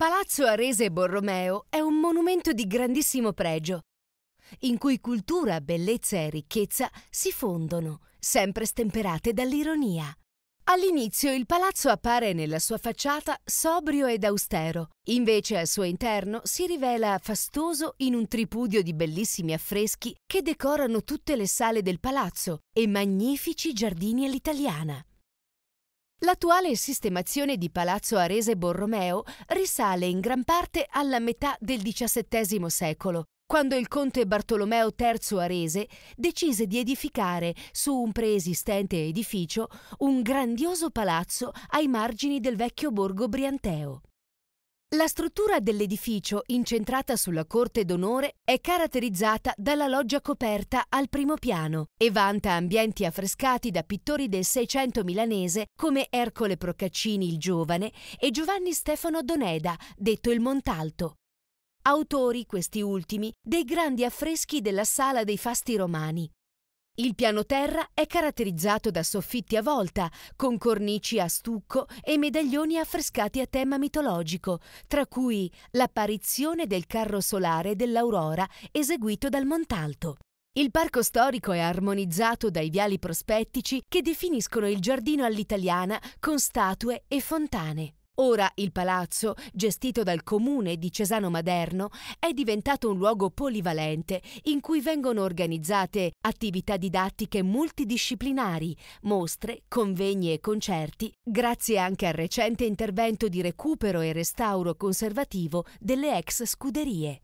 Palazzo Arese Borromeo è un monumento di grandissimo pregio, in cui cultura, bellezza e ricchezza si fondono, sempre stemperate dall'ironia. All'inizio il palazzo appare nella sua facciata sobrio ed austero, invece al suo interno si rivela fastoso in un tripudio di bellissimi affreschi che decorano tutte le sale del palazzo e magnifici giardini all'italiana. L'attuale sistemazione di Palazzo Arese Borromeo risale in gran parte alla metà del XVII secolo, quando il conte Bartolomeo III Arese decise di edificare su un preesistente edificio un grandioso palazzo ai margini del vecchio borgo brianteo. La struttura dell'edificio, incentrata sulla corte d'onore, è caratterizzata dalla loggia coperta al primo piano e vanta ambienti affrescati da pittori del Seicento milanese come Ercole Procaccini il Giovane e Giovanni Stefano Doneda, detto il Montalto. Autori, questi ultimi, dei grandi affreschi della Sala dei Fasti Romani, il piano terra è caratterizzato da soffitti a volta, con cornici a stucco e medaglioni affrescati a tema mitologico, tra cui l'apparizione del carro solare dell'aurora eseguito dal Montalto. Il parco storico è armonizzato dai viali prospettici che definiscono il giardino all'italiana con statue e fontane. Ora il palazzo, gestito dal comune di Cesano Maderno, è diventato un luogo polivalente in cui vengono organizzate attività didattiche multidisciplinari, mostre, convegni e concerti, grazie anche al recente intervento di recupero e restauro conservativo delle ex scuderie.